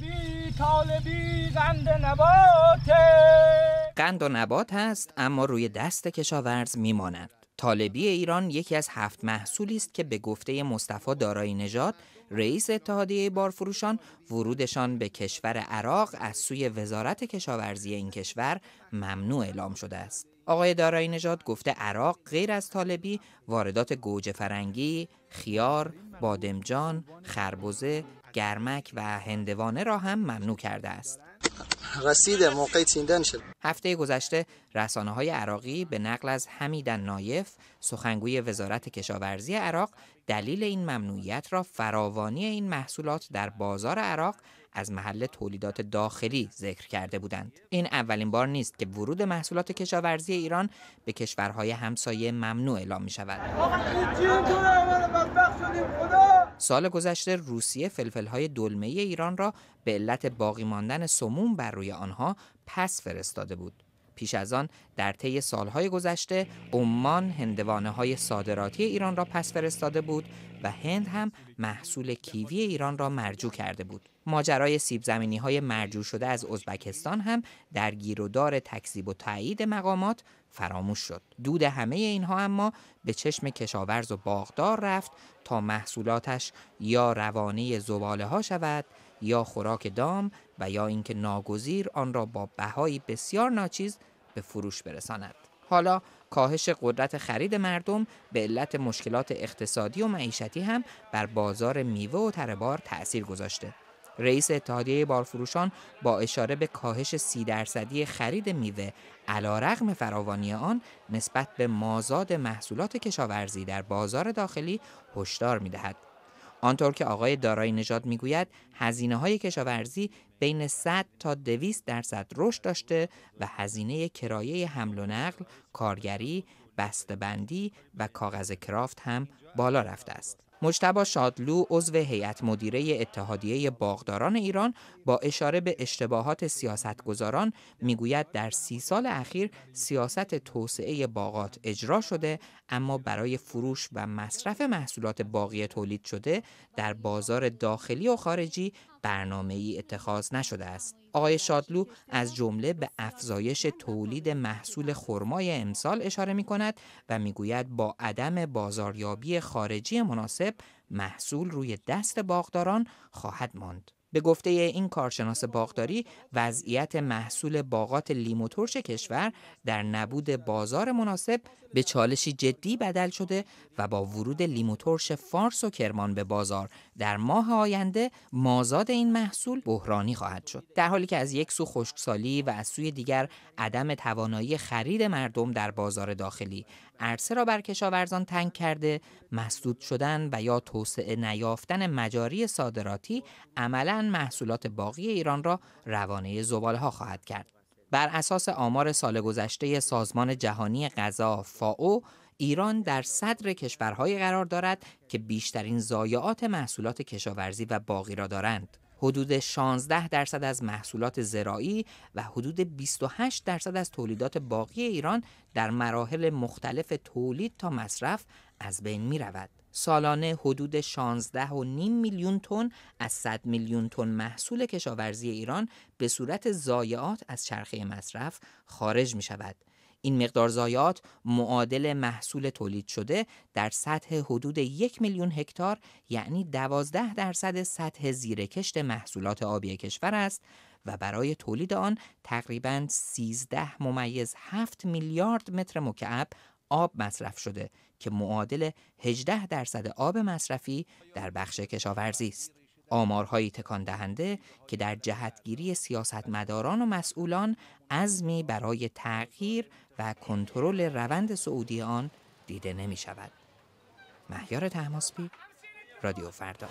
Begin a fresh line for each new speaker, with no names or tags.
طالبی طالبی قند نباته قند و نبات هست اما روی دست کشاورز میماند طالبی ایران یکی از هفت محصولی است که به گفته مصطفی دارایی نژاد رئیس اتحادیه بارفروشان ورودشان به کشور عراق از سوی وزارت کشاورزی این کشور ممنوع اعلام شده است. آقای دارایی نژاد گفته عراق غیر از طالبی واردات گوجه فرنگی، خیار، بادمجان، خربزه، گرمک و هندوانه را هم ممنوع کرده است. رسیده موقع شد هفته گذشته رسانه های عراقی به نقل از حمیدن نایف سخنگوی وزارت کشاورزی عراق دلیل این ممنوعیت را فراوانی این محصولات در بازار عراق از محل تولیدات داخلی ذکر کرده بودند این اولین بار نیست که ورود محصولات کشاورزی ایران به کشورهای همسایه ممنوع اعلام می شود سال گذشته روسیه فلفل‌های دلمه ایران را به علت باقی ماندن سموم بر روی آنها پس فرستاده بود. پیش از آن در طی سالهای گذشته عمان هندوانه های صادراتی ایران را پس فرستاده بود و هند هم محصول کیوی ایران را مرجو کرده بود. ماجرای سیب زمینی های مرجو شده از ازبکستان هم در دار تکذیب و تایید مقامات فراموش شد. دود همه اینها اما به چشم کشاورز و باغدار رفت تا محصولاتش یا روانه زباله ها شود یا خوراک دام و یا اینکه ناگزیر آن را با بهایی بسیار ناچیز به فروش برساند حالا کاهش قدرت خرید مردم به علت مشکلات اقتصادی و معیشتی هم بر بازار میوه و تربار تأثیر گذاشته رئیس اتحادیه بارفروشان با اشاره به کاهش سی درصدی خرید میوه علا رغم فراوانی آن نسبت به مازاد محصولات کشاورزی در بازار داخلی هشدار میدهد. آنطور که آقای دارایی نژاد میگوید هزینه های کشاورزی بین 100 تا 200 درصد رشد داشته و هزینه کرایه حمل و نقل، کارگری، بسته‌بندی و کاغذ کرافت هم بالا رفته است. مجتبا شادلو عضو هیئت مدیره اتحادیه باغداران ایران با اشاره به اشتباهات سیاستگزاران میگوید در سی سال اخیر سیاست توسعه باغات اجرا شده اما برای فروش و مصرف محصولات باقی تولید شده در بازار داخلی و خارجی برنامه ای اتخاذ نشده است. آقای شادلو از جمله به افزایش تولید محصول خرمای امسال اشاره می کند و میگوید با عدم بازاریابی خارجی مناسب محصول روی دست باغداران خواهد ماند. به گفته این کارشناس باغداری وضعیت محصول باغات لیمو ترش کشور در نبود بازار مناسب به چالشی جدی بدل شده و با ورود لیمو ترش فارس و کرمان به بازار در ماه آینده مازاد این محصول بحرانی خواهد شد در حالی که از یک سو خشکسالی و از سوی دیگر عدم توانایی خرید مردم در بازار داخلی عرصه را بر کشاورزان تنگ کرده مسدود شدن و یا توسعه نیافتن مجاری صادراتی عملا محصولات باقی ایران را روانه زباله ها خواهد کرد. بر اساس آمار سال گذشته سازمان جهانی غذا فاو ایران در صدر کشورهایی قرار دارد که بیشترین ضایعات محصولات کشاورزی و باقی را دارند. حدود 16 درصد از محصولات زراعی و حدود 28 درصد از تولیدات باقی ایران در مراحل مختلف تولید تا مصرف از بین می رود. سالانه حدود 16.5 میلیون تن از 100 میلیون تن محصول کشاورزی ایران به صورت زایعات از چرخه مصرف خارج می شود. این مقدار ضایعات معادل محصول تولید شده در سطح حدود یک میلیون هکتار یعنی دوازده درصد سطح زیرکشت محصولات آبی کشور است و برای تولید آن تقریبا 13 ممیز 7 میلیارد متر مکعب آب مصرف شده که معادل 18 درصد آب مصرفی در بخش کشاورزی است. آمارهایی تکان دهنده که در جهتگیری سیاستمداران و مسئولان عزمی برای تغییر و کنترل روند سعودی آن دیده نمی شود. مهیار تهماسبی، رادیو فردا